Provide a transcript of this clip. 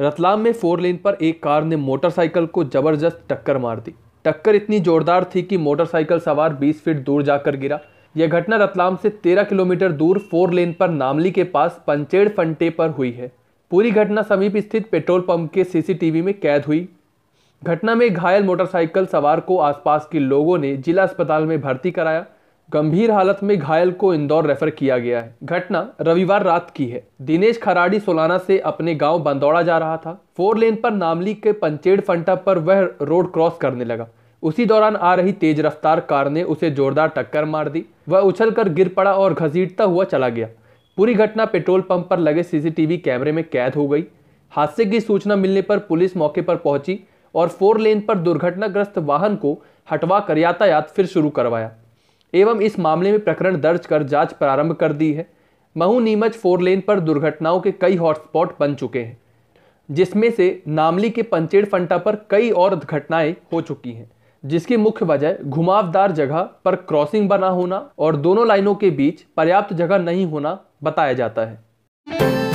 रतलाम में four lane पर एक कार ने मोटरसाइकिल को जबरदस्त टक्कर मार दी टक्कर इतनी जोरदार थी कि मोटरसाइकिल सवार 20 फीट दूर जाकर गिरा यह घटना रतलाम से 13 किलोमीटर दूर फोर लेन पर नामली के पास पंचेड़ फंटे पर हुई है पूरी घटना समीप स्थित पेट्रोल पंप के सीसीटीवी में कैद हुई घटना में घायल मोटरसाइकिल सवार को आसपास के लोगों ने जिला अस्पताल में भर्ती कराया गंभीर हालत में घायल को इंदौर रेफर किया गया है घटना रविवार रात की है दिनेश खराड़ी सोलाना से अपने गांव बंदौड़ा जा रहा था फोर लेन पर नामली के पंचेड़ फंटा पर वह रोड क्रॉस करने लगा उसी दौरान आ रही तेज रफ्तार कार ने उसे जोरदार टक्कर मार दी वह उछल गिर पड़ा और घसीटता हुआ चला गया पूरी घटना पेट्रोल पंप पर लगे सीसीटीवी कैमरे में कैद हो गई हादसे की सूचना मिलने पर पुलिस मौके पर पहुंची और फोर लेन पर दुर्घटनाग्रस्त वाहन को हटवा कर यातायात फिर शुरू करवाया एवं इस मामले में प्रकरण दर्ज कर जांच प्रारंभ कर दी है महू नीमच फोर लेन पर दुर्घटनाओं के कई हॉटस्पॉट बन चुके हैं जिसमें से नामली के पंचेड़ फंटा पर कई और घटनाएं हो चुकी हैं जिसकी मुख्य वजह घुमावदार जगह पर क्रॉसिंग बना होना और दोनों लाइनों के बीच पर्याप्त जगह नहीं होना बताया जाता है